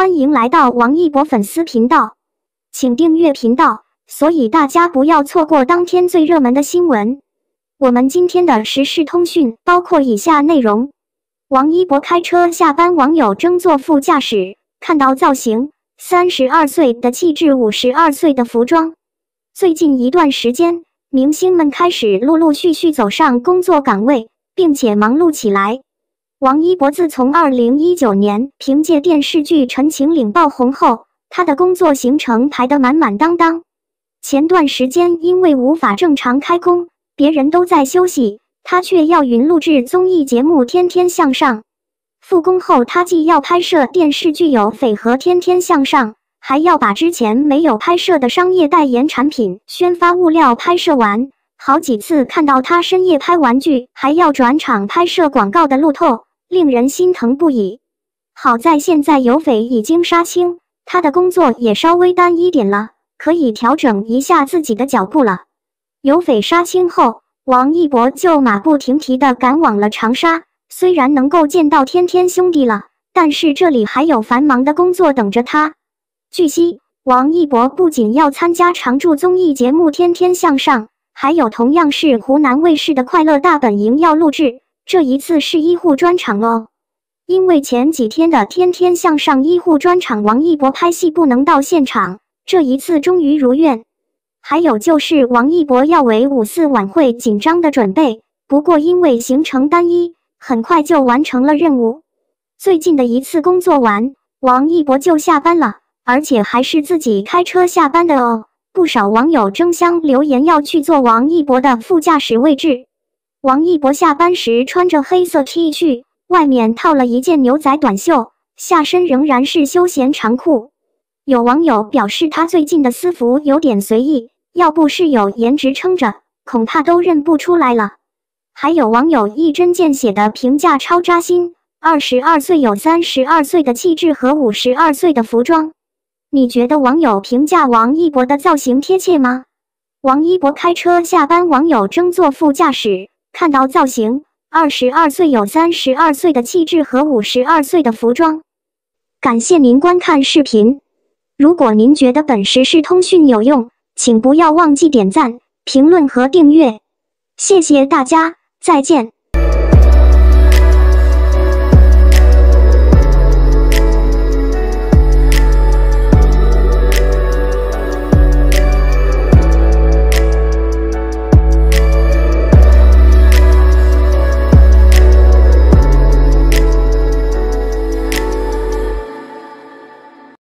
欢迎来到王一博粉丝频道，请订阅频道，所以大家不要错过当天最热门的新闻。我们今天的时事通讯包括以下内容：王一博开车下班，网友争坐副驾驶，看到造型，三十二岁的气质，五十二岁的服装。最近一段时间，明星们开始陆陆续续走上工作岗位，并且忙碌起来。王一博自从二零一九年凭借电视剧《陈情令》爆红后，他的工作行程排得满满当当。前段时间因为无法正常开工，别人都在休息，他却要云录制综艺节目《天天向上》。复工后，他既要拍摄电视剧《有翡》和《天天向上》，还要把之前没有拍摄的商业代言产品宣发物料拍摄完。好几次看到他深夜拍完剧，还要转场拍摄广告的路透。令人心疼不已。好在现在有匪已经杀青，他的工作也稍微单一点了，可以调整一下自己的脚步了。有匪杀青后，王一博就马不停蹄地赶往了长沙。虽然能够见到天天兄弟了，但是这里还有繁忙的工作等着他。据悉，王一博不仅要参加常驻综艺节目《天天向上》，还有同样是湖南卫视的《快乐大本营》要录制。这一次是医护专场哦。因为前几天的《天天向上》医护专场，王一博拍戏不能到现场，这一次终于如愿。还有就是王一博要为五四晚会紧张的准备，不过因为行程单一，很快就完成了任务。最近的一次工作完，王一博就下班了，而且还是自己开车下班的哦。不少网友争相留言要去坐王一博的副驾驶位置。王一博下班时穿着黑色 T 恤，外面套了一件牛仔短袖，下身仍然是休闲长裤。有网友表示他最近的私服有点随意，要不是有颜值撑着，恐怕都认不出来了。还有网友一针见血的评价超扎心：二十二岁有三十二岁的气质和五十二岁的服装。你觉得网友评价王一博的造型贴切吗？王一博开车下班，网友争坐副驾驶。看到造型，二十二岁有三十二岁的气质和五十二岁的服装。感谢您观看视频。如果您觉得本实时通讯有用，请不要忘记点赞、评论和订阅。谢谢大家，再见。